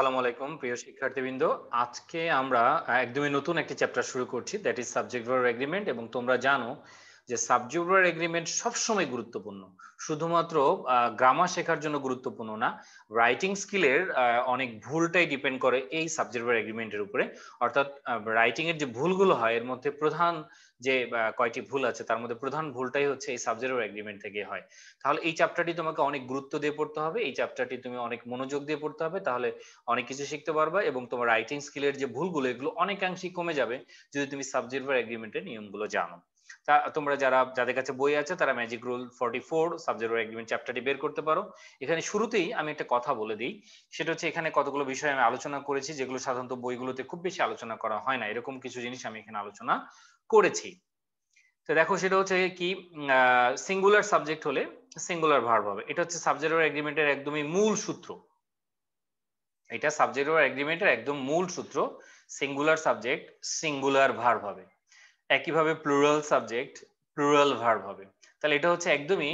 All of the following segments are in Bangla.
সালামু আলাইকুম প্রিয় শিক্ষার্থীবৃন্দ আজকে আমরা একদমই নতুন একটি চ্যাপ্টার শুরু করছি that is subject verb agreement এবং তোমরা জানো যে সাবজুরার এগ্রিমেন্ট সবসময় গুরুত্বপূর্ণ শুধুমাত্র গ্রামার শেখার জন্য গুরুত্বপূর্ণ না রাইটিং স্কিলের অনেক ভুলটাই ডিপেন্ড করে এই সাবজুরার এগ্রিমেন্টের উপরে অর্থাৎ রাইটিং এর যে ভুলগুলো হয় এর মধ্যে প্রধান যে কয়টি ভুল আছে তার মধ্যে প্রধান ভুলটাই হচ্ছে এই সাবজেক্ট এগ্রিমেন্ট থেকে হয় তাহলে এই চ্যাপ্টারটি তোমাকে অনেক গুরুত্ব দিয়ে পড়তে হবে এই চ্যাপ্টারটি তুমি অনেক মনোযোগ দিয়ে পড়তে হবে তাহলে অনেক কিছু শিখতে পারবে এবং তোমার রাইটিং স্কিলের যে ভুলগুলো এগুলো অনেকাংশেই কমে যাবে যদি তুমি সাবজেক্ট এগ্রিমেন্টের নিয়মগুলো জানো তোমরা যারা যাদের কাছে বই আছে তারা magic rule forty four subject agreement চ্যাপ্টারটি বের করতে পারো এখানে শুরুতেই আমি একটা কথা বলে দিই সেটা হচ্ছে এখানে কতগুলো বিষয় আমি আলোচনা করেছি যেগুলো সাধারণত বইগুলোতে খুব বেশি আলোচনা করা হয় না এরকম কিছু জিনিস আমি এখানে আলোচনা করেছি তো দেখো সেটা হচ্ছে কি সিঙ্গুলার সাবজেক্ট হলে সিঙ্গুলার ভার্ব হবে এটা হচ্ছে সাবজেক্ট এগ্রিমেন্টের একদমই মূল সূত্র এটা সাবজেক্ট এগ্রিমেন্টের একদম মূল সূত্র সিঙ্গুলার সাবজেক্ট সিঙ্গুলার ভার্ব হবে একইভাবে প্লুরাল সাবজেক্ট প্লুরাল ভার্ব হবে তাহলে এটা হচ্ছে একদমই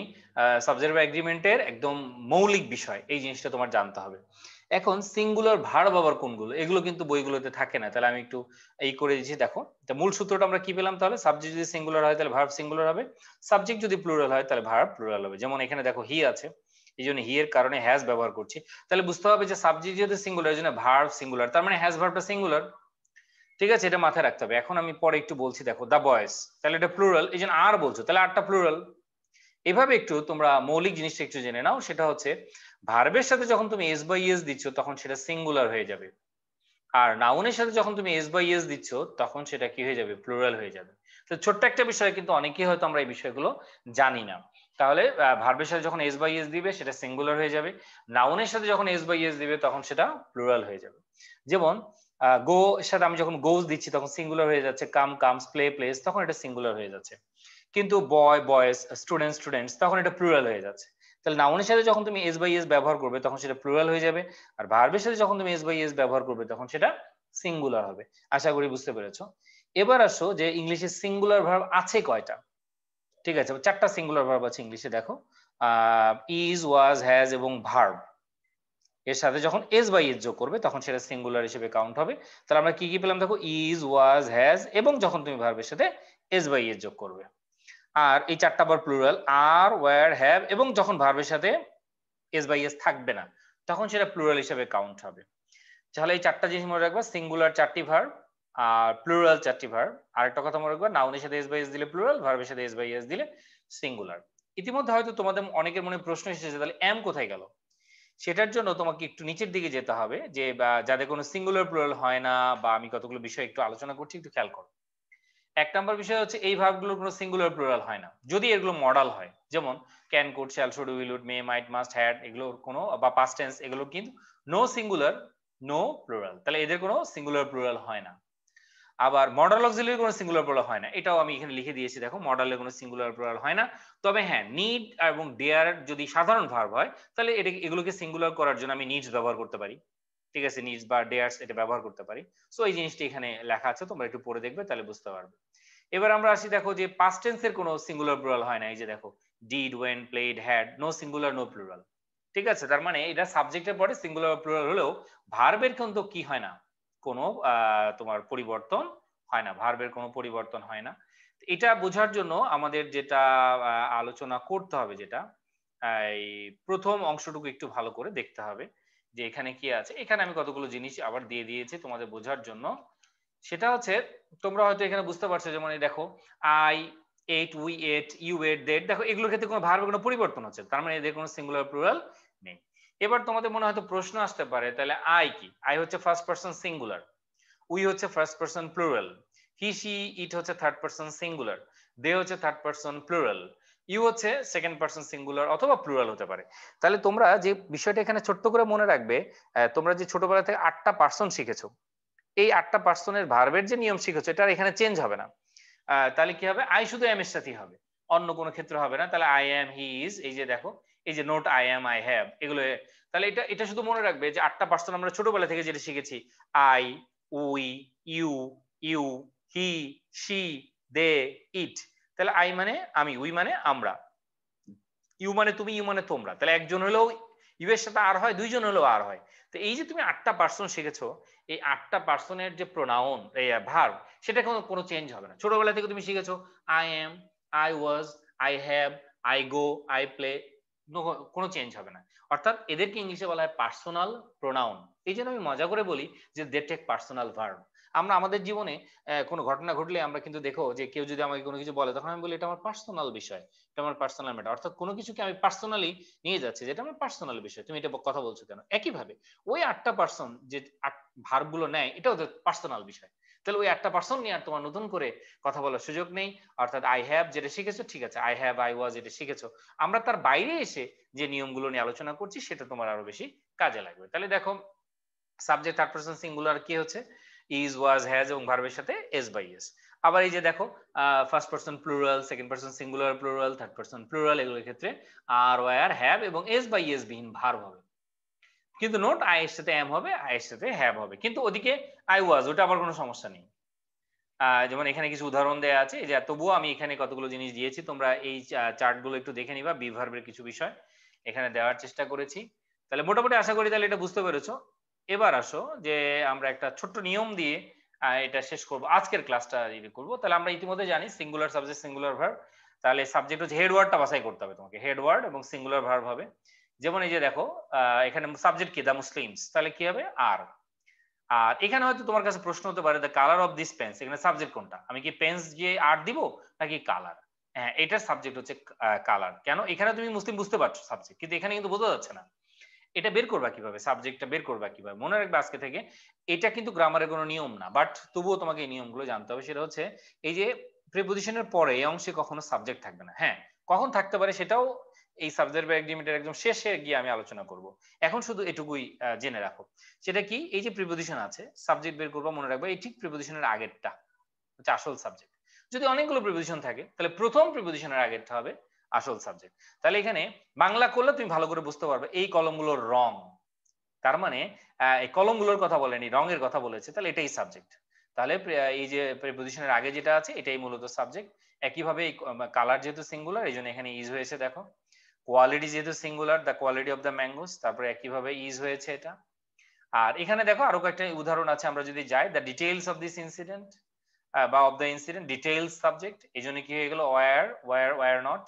সাবজেক্ট বা এগ্রিমেন্টের একদম মৌলিক বিষয় এই জিনিসটা তোমার জানতে হবে এখন সিঙ্গুলার ভার্ব আবার কোনগুলো এগুলো কিন্তু বইগুলোতে থাকে না তাহলে আমি একটু এই করে দিচ্ছি দেখো তা মূল সূত্রটা আমরা কি পেলাম তাহলে সাবজেক্ট যদি সিঙ্গুলার হয় তাহলে ভার্ব সিঙ্গুলার হবে সাবজেক্ট যদি প্লুরাল হয় তাহলে ভার্ব প্লুরাল হবে যেমন এখানে দেখো হি আছে এই জন্য হি এর কারণে হ্যাজ ব্যবহার করছি তাহলে বুঝতে হবে যে সাবজেক্ট যেহেতু সিঙ্গুলার এই জন্য ভার্ব সিঙ্গুলার তার মানে হ্যাজ ভার্বটা সিঙ্গুলার ঠিক আছে এটা মাথায় রাখতে হবে এখন আমি পরে একটু বলছি দেখো দ্য বয়েস তাহলে এটা প্লুরাল এই জন্য আর বলছো তাহলে আটটা প্লুরাল এভাবে একটু তোমরা মৌলিক জিনিসটা একটু জেনে নাও সেটা হচ্ছে ভার্বের সাথে যখন তুমি এস বাই এস দিচ্ছ তখন সেটা সিঙ্গুলার হয়ে যাবে আর নাউনের সাথে যখন তুমি এস বাই এস দিচ্ছ তখন সেটা কি হয়ে যাবে প্লুরাল হয়ে যাবে তো ছোট্ট একটা বিষয় কিন্তু অনেকেই হয়তো আমরা এই বিষয়গুলো জানি না তাহলে ভার্বের সাথে যখন এস বাই এস দিবে সেটা সিঙ্গুলার হয়ে যাবে নাউনের সাথে যখন এস বাই এস দিবে তখন সেটা প্লুরাল হয়ে যাবে যেমন গো এর সাথে আমি যখন গোজ দিচ্ছি তখন সিঙ্গুলার হয়ে যাচ্ছে কাম কামস প্লে প্লেস তখন এটা সিঙ্গুলার হয়ে যাচ্ছে কিন্তু বয় বয়েস স্টুডেন্ট স্টুডেন্টস তখন এটা প্লুরাল হয়ে যাচ্ছে তাহলে নাউনের সাথে যখন তুমি এস বাই এস ব্যবহার করবে তখন সেটা প্লুরাল হয়ে যাবে আর ভার্বের সাথে যখন তুমি এস বাই এস ব্যবহার করবে তখন সেটা সিঙ্গুলার হবে আশা করি বুঝতে পেরেছো এবার আসো যে ইংলিশে সিঙ্গুলার ভার্ব আছে কয়টা ঠিক আছে চারটা সিঙ্গুলার ভার্ব আছে ইংলিশে দেখো ইজ ওয়াজ হ্যাজ এবং ভার্ব এর সাথে যখন এস বাই এস যোগ করবে তখন সেটা সিঙ্গুলার হিসেবে কাউন্ট হবে তাহলে আমরা কি কি পেলাম দেখো ইজ ওয়াজ হ্যাজ এবং যখন তুমি ভার্বের সাথে এস বাই এস যোগ করবে আর এই চারটা বার প্লুরাল আর ওয়ার হ্যাভ এবং যখন ভার্বের সাথে এস বাই এস থাকবে না তখন সেটা প্লুরাল হিসেবে কাউন্ট হবে তাহলে এই চারটা জিনিস মনে রাখবা সিঙ্গুলার চারটি ভার্ব আর প্লুরাল চারটি ভার্ব আর একটা কথা মনে রাখবা নাউনের সাথে এস বাই এস দিলে প্লুরাল ভার্বের সাথে এস বাই এস দিলে সিঙ্গুলার ইতিমধ্যে হয়তো তোমাদের অনেকের মনে প্রশ্ন এসেছে তাহলে এম কোথায় গেল সেটার জন্য তোমাকে একটু নিচের দিকে যেতে হবে যে যাদের কোনো সিঙ্গুলার প্লুরাল হয় না বা আমি কতগুলো বিষয় একটু আলোচনা করছি একটু খেয়াল করো এক নম্বর বিষয় হচ্ছে এই ভাবগুলোর কোনো সিঙ্গুলার প্লুরাল হয় না যদি এগুলো মডাল হয় যেমন can could shall should will would may might must had এগুলোর কোনো বা পাস্ট টেন্স এগুলো কিন্তু নো সিঙ্গুলার নো প্লুরাল তাহলে এদের কোনো সিঙ্গুলার প্লুরাল হয় না আবার মডাল অক্সিলিয়ারি কোনো সিঙ্গুলার প্লুরাল হয় না এটাও আমি এখানে লিখে দিয়েছি দেখো মডালে কোনো সিঙ্গুলার প্লুরাল হয় না তবে হ্যাঁ নিড এবং ডেয়ার যদি সাধারণ ভার্ব হয় তাহলে এটা এগুলোকে সিঙ্গুলার করার জন্য আমি নিডস ব্যবহার করতে পারি ঠিক আছে নিডস বা ডেয়ার্স এটা ব্যবহার করতে পারি সো এই জিনিসটি এখানে লেখা আছে তোমরা একটু পড়ে দেখবে তাহলে বুঝতে পারবে এবার আমরা আসি দেখো যে পাস্ট টেন্সের কোনো সিঙ্গুলার প্লুরাল হয় না এই যে দেখো did went played had no singular no plural ঠিক আছে তার মানে এটা সাবজেক্টের পরে সিঙ্গুলার প্লুরাল হলেও ভার্বের কিন্তু কি হয় না কোনো তোমার পরিবর্তন হয় না ভার্বের কোনো পরিবর্তন হয় না এটা বোঝার জন্য আমাদের যেটা আলোচনা করতে হবে যেটা এই প্রথম অংশটুকু একটু ভালো করে দেখতে হবে যে এখানে কি আছে এখানে আমি কতগুলো জিনিস আবার দিয়ে দিয়েছি তোমাদের বোঝার জন্য সেটা হচ্ছে তোমরা হয়তো এখানে বুঝতে পারছো যেমন মানে দেখো I ate we ate you ate they ate দেখো এগুলোর ক্ষেত্রে কোনো ভার্বের কোনো পরিবর্তন হচ্ছে তার মানে এদের কোনো সিঙ্গুলার প্লুরাল নেই এবার তোমাদের মনে হয়তো প্রশ্ন আসতে পারে তাহলে আই কি আই হচ্ছে ফার্স্ট পারসন সিঙ্গুলার উই হচ্ছে first person plural he she it হচ্ছে থার্ড পারসন সিঙ্গুলার দে হচ্ছে থার্ড পারসন প্লুরাল ইউ হচ্ছে সেকেন্ড পারসন সিঙ্গুলার অথবা প্লুরাল হতে পারে তাহলে তোমরা যে বিষয়টা এখানে ছোট্ট করে মনে রাখবে তোমরা যে ছোটবেলা থেকে আটটা পার্সন শিখেছো এই আটটা পার্সনের ভার্বের যে নিয়ম শিখেছো এটা আর এখানে চেঞ্জ হবে না তাহলে কি হবে আই শুধু এম এর সাথেই হবে অন্য কোনো ক্ষেত্রে হবে না তাহলে আই এম হি ইজ এই যে দেখো এই যে note I am I have এগুলো তাহলে এটা এটা শুধু মনে রাখবে যে আটটা পার্সন আমরা ছোটবেলা থেকে যেটা শিখেছি I we you you he she they it তাহলে আই মানে আমি উই মানে আমরা ইউ মানে তুমি ইউ মানে তোমরা তাহলে একজন হলেও ইউ এর সাথে আর হয় দুইজন হলেও আর হয় তো এই যে তুমি আটটা পার্সন শিখেছো এই আটটা পার্সনের যে প্রোনাউন এই ভার্ব সেটা কোনো কোনো চেঞ্জ হবে না ছোটবেলা থেকে তুমি শিখেছো I am I was I have I go I play কোনো চেঞ্জ হবে না অর্থাৎ এদেরকে ইংলিশে বলা হয় পার্সোনাল প্রোনাউন এই জন্য আমি মজা করে বলি যে দে টেক পার্সোনাল ভার্ব আমরা আমাদের জীবনে কোনো ঘটনা ঘটলে আমরা কিন্তু দেখো যে কেউ যদি আমাকে কোনো কিছু বলে তখন আমি বলি এটা আমার পার্সোনাল বিষয় এটা আমার পার্সোনাল ম্যাটার অর্থাৎ কোনো কিছুকে আমি পার্সোনালি নিয়ে যাচ্ছি যেটা আমার পার্সোনাল বিষয় তুমি এটা কথা বলছো কেন একইভাবে ওই আটটা পার্সন যে ভার্বগুলো নেয় এটা ওদের পার্সোনাল বিষয় তাহলে ওই একটা পার্সন নিয়ে আর তোমার নতুন করে কথা বলার সুযোগ নেই অর্থাৎ আই হ্যাভ যেটা শিখেছো ঠিক আছে আই হ্যাভ আই ওয়াজ এটা শিখেছো আমরা তার বাইরে এসে যে নিয়মগুলো নিয়ে আলোচনা করছি সেটা তোমার আরো বেশি কাজে লাগবে তাহলে দেখো সাবজেক্ট থার্ড পার্সন সিঙ্গুলার কি হচ্ছে ইজ ওয়াজ হ্যাজ এবং ভার্বের সাথে এস বাই এস আবার এই যে দেখো first person plural second person singular plural third person plural এগুলোর ক্ষেত্রে আর ওয়ার হ্যাভ এবং এস বাই এস বিহীন ভার্ব হবে কিন্তু নোট আই এর সাথে অ্যাম হবে আই এর সাথে হ্যাভ হবে কিন্তু ওদিকে আই ওয়াজ ওটা আমার কোনো সমস্যা নেই যেমন এখানে কিছু উদাহরণ দেওয়া আছে যে তবুও আমি এখানে কতগুলো জিনিস দিয়েছি তোমরা এই চার্টগুলো একটু দেখে নিবা বিভার্বের কিছু বিষয় এখানে দেওয়ার চেষ্টা করেছি তাহলে মোটামুটি আশা করি তাহলে এটা বুঝতে পেরেছো এবার আসো যে আমরা একটা ছোট্ট নিয়ম দিয়ে এটা শেষ করব আজকের ক্লাসটা করবো তাহলে আমরা ইতিমধ্যে জানি সিঙ্গুলার সাবজেক্ট সিঙ্গুলার ভার্ব তাহলে সাবজেক্ট হচ্ছে হেড ওয়ার্ডটা করতে হবে তোমাকে হেড ওয়ার্ড এবং সিঙ্গুলার ভার্ব হবে যেমন এই যে দেখো এখানে সাবজেক্ট কি দা মুসলিমস তাহলে কি হবে আর আর এখানে হয়তো তোমার কাছে প্রশ্ন হতে পারে the colour of this pens এখানে সাবজেক্ট কোনটা আমি কি পেন্স দিয়ে আর দিব নাকি কালার হ্যাঁ এটার সাবজেক্ট হচ্ছে কালার কেন এখানে তুমি মুসলিম বুঝতে পারছো সাবজেক্ট কিন্তু এখানে কিন্তু বোঝা যাচ্ছে না এটা বের করবা কিভাবে সাবজেক্টটা বের করবা কিভাবে মনে রাখবে আজকে থেকে এটা কিন্তু গ্রামারের কোনো নিয়ম না বাট তবুও তোমাকে এই নিয়মগুলো জানতে হবে সেটা হচ্ছে এই যে প্রিপোজিশনের পরে এই অংশে কখনো সাবজেক্ট থাকবে না হ্যাঁ কখন থাকতে পারে সেটাও এই সাবজেক্ট বা এগ্রিমেন্টের একদম শেষে গিয়ে আমি আলোচনা করব এখন শুধু এটুকুই জেনে রাখো সেটা কি এই যে প্রিপোজিশন আছে সাবজেক্ট বের করবো মনে রাখবো এই ঠিক প্রিপোজিশনের আগেরটা হচ্ছে আসল সাবজেক্ট যদি অনেকগুলো প্রিপোজিশন থাকে তাহলে প্রথম প্রিপোজিশনের আগেরটা হবে আসল সাবজেক্ট তাহলে এখানে বাংলা করলে তুমি ভালো করে বুঝতে পারবে এই কলমগুলোর রং তার মানে এই কলমগুলোর কথা বলেনি রঙের কথা বলেছে তাহলে এটাই সাবজেক্ট তাহলে এই যে প্রিপোজিশনের আগে যেটা আছে এটাই মূলত সাবজেক্ট একইভাবে এই কালার যেহেতু সিঙ্গুলার এই জন্য এখানে ইজ হয়েছে দেখো কোয়ালিটি যেহেতু singular the quality of the mangoes তারপরে একইভাবে ইজ হয়েছে এটা আর এখানে দেখো আরো কয়েকটা উদাহরণ আছে আমরা যদি যাই the details of this incident বা of the incident details subject এই জন্য কি হয়ে গেল were were were not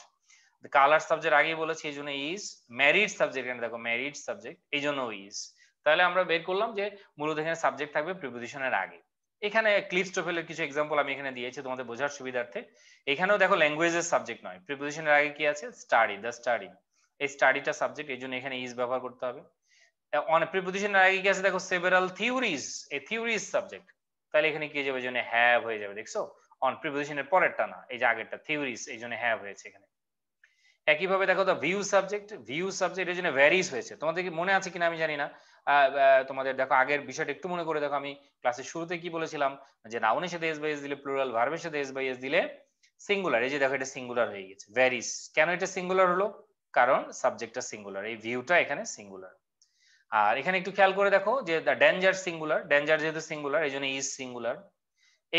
colour subject আগেই বলেছি এই জন্য ইজ ম্যারিড সাবজেক্ট এখানে দেখো ম্যারিড সাবজেক্ট এই জন্য ইজ তাহলে আমরা বের করলাম যে মূলত এখানে সাবজেক্ট থাকবে প্রিপোজিশনের আগে এখানে ক্লিপস্টোফেলের কিছু এক্সাম্পল আমি এখানে দিয়েছি তোমাদের বোঝার সুবিধার্থে এখানেও দেখো ল্যাঙ্গুয়েজের সাবজেক্ট নয় প্রিপোজিশনের আগে কি আছে স্টাডি দ্য স্টাডি এই স্টাডিটা সাবজেক্ট এই জন্য এখানে ইজ ব্যবহার করতে হবে অনেক প্রিপোজিশনের আগে কি আছে দেখো several theories a theories subject তাহলে এখানে কি যাবে জন্য হ্যাভ হয়ে যাবে দেখছো অন প্রিপোজিশনের পরেরটা না এই যে আগেরটা থিওরিজ এই জন্য হ্যাভ হয়েছে এখানে একইভাবে দেখো the view subject view subject এর জন্য ভ্যারিজ হয়েছে তোমাদের কি মনে আছে কিনা আমি জানি না তোমাদের দেখো আগের বিষয়টা একটু মনে করে দেখো আমি ক্লাসের শুরুতে কি বলেছিলাম যে নাউনের সাথে এস বাই এস দিলে প্লুরাল ভার্বের সাথে এস বাই এস দিলে সিঙ্গুলার এই যে দেখো এটা সিঙ্গুলার হয়ে গেছে ভ্যারিস কেন এটা সিঙ্গুলার হলো কারণ সাবজেক্টটা সিঙ্গুলার এই ভিউটা এখানে সিঙ্গুলার আর এখানে একটু খেয়াল করে দেখো যে ডেঞ্জার সিঙ্গুলার ডেঞ্জার যেহেতু সিঙ্গুলার এই জন্য ইজ সিঙ্গুলার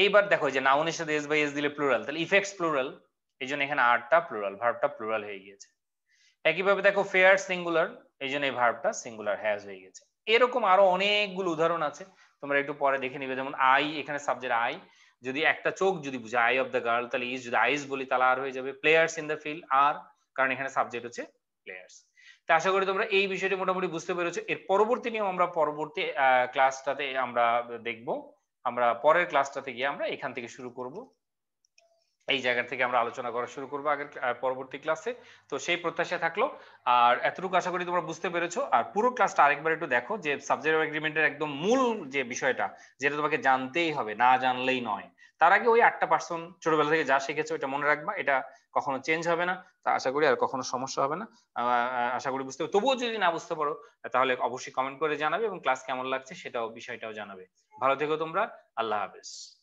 এইবার দেখো যে নাউনের সাথে এস বাই এস দিলে প্লুরাল তাহলে ইফেক্টস প্লুরাল এই জন্য এখানে আর্টটা প্লুরাল ভার্বটা প্লুরাল হয়ে গিয়েছে একইভাবে দেখো ফেয়ার সিঙ্গুলার এই জন্য এই ভার্বটা সিঙ্গুলার হ্যাজ হয়ে গেছে এরকম আরো অনেকগুলো উদাহরণ আছে তোমরা একটু পরে দেখে নিবে যেমন আই এখানে সাবজেক্ট আই যদি একটা চোখ যদি বুঝে আই অফ দ্য গার্ল তাহলে ইজ e, যদি আইস বলি তাহলে আর হয়ে যাবে players in the field are কারণ এখানে সাবজেক্ট হচ্ছে প্লেয়ার্স তো আশা করি তোমরা এই বিষয়টি মোটামুটি বুঝতে পেরেছো এর পরবর্তী নিয়ম আমরা পরবর্তী ক্লাসটাতে আমরা দেখব আমরা পরের ক্লাসটাতে গিয়ে আমরা এখান থেকে শুরু করবো এই জায়গা থেকে আমরা আলোচনা করা শুরু করবো আগের পরবর্তী ক্লাসে তো সেই প্রত্যাশা থাকলো আর এতটুকু আশা করি তোমরা বুঝতে পেরেছো আর পুরো ক্লাসটা আরেকবার একটু দেখো যে সাবজেক্ট এগ্রিমেন্টের একদম মূল যে বিষয়টা যেটা তোমাকে জানতেই হবে না জানলেই নয় তার আগে ওই আটটা পার্সন ছোটবেলা থেকে যা শিখেছো এটা মনে রাখবা এটা কখনো চেঞ্জ হবে না তা আশা করি আর কখনো সমস্যা হবে না আশা করি বুঝতে তবুও যদি না বুঝতে পারো তাহলে অবশ্যই কমেন্ট করে জানাবে এবং ক্লাস কেমন লাগছে সেটাও বিষয়টাও জানাবে ভালো থেকো তোমরা আল্লাহ হাফেজ